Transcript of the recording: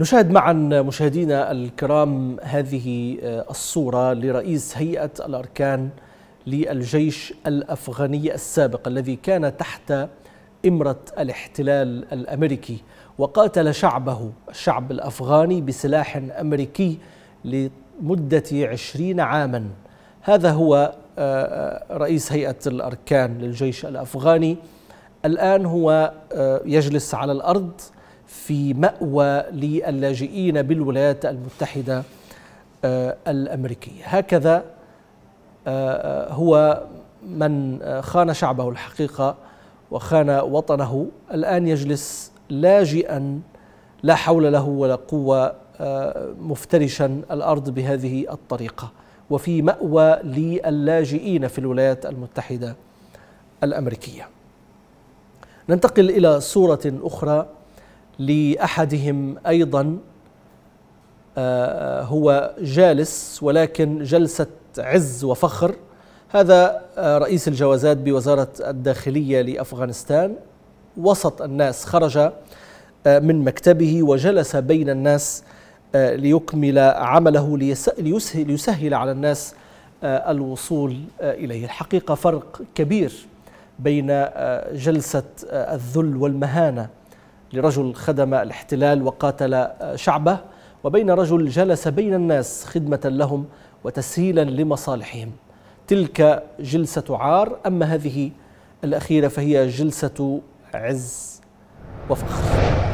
نشاهد معا مشاهدينا الكرام هذه آه، الصورة لرئيس هيئة الأركان للجيش الأفغاني السابق الذي كان تحت إمرة الاحتلال الأمريكي وقاتل شعبه الشعب الأفغاني بسلاح أمريكي لمدة عشرين عاما هذا هو آه، آه، رئيس هيئة الأركان للجيش الأفغاني الآن هو يجلس على الأرض في مأوى للاجئين بالولايات المتحدة آه، الأمريكية هكذا آه، هو من آه، خان شعبه الحقيقة وخان وطنه الآن يجلس لاجئا لا حول له ولا قوة مفترشا الأرض بهذه الطريقة وفي مأوى للاجئين في الولايات المتحدة الأمريكية ننتقل إلى صورة أخرى لأحدهم أيضا آه، هو جالس ولكن جلسة عز وفخر هذا آه، رئيس الجوازات بوزارة الداخلية لأفغانستان وسط الناس خرج آه، من مكتبه وجلس بين الناس ليكمل عمله ليسهل على الناس الوصول إليه الحقيقة فرق كبير بين جلسة الذل والمهانة لرجل خدم الاحتلال وقاتل شعبه وبين رجل جلس بين الناس خدمة لهم وتسهيلا لمصالحهم تلك جلسة عار أما هذه الأخيرة فهي جلسة عز وفخر